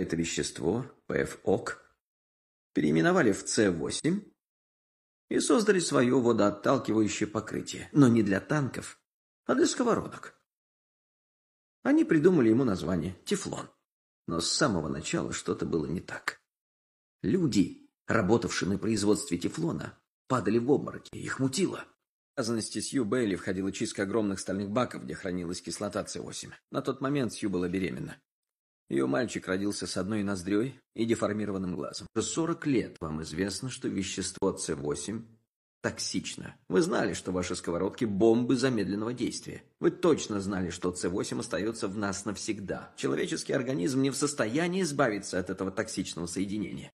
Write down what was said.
это вещество, ПФОК, переименовали в С8 и создали свое водоотталкивающее покрытие, но не для танков, а для сковородок. Они придумали ему название «Тефлон». Но с самого начала что-то было не так. Люди, работавшие на производстве «Тефлона», падали в обмороки, их мутило. В обязанности Сью Бейли входила чистка огромных стальных баков, где хранилась кислота С8. На тот момент Сью была беременна. Ее мальчик родился с одной ноздрёй и деформированным глазом. Уже 40 лет вам известно, что вещество С8 токсично. Вы знали, что ваши сковородки – бомбы замедленного действия. Вы точно знали, что С8 остается в нас навсегда. Человеческий организм не в состоянии избавиться от этого токсичного соединения.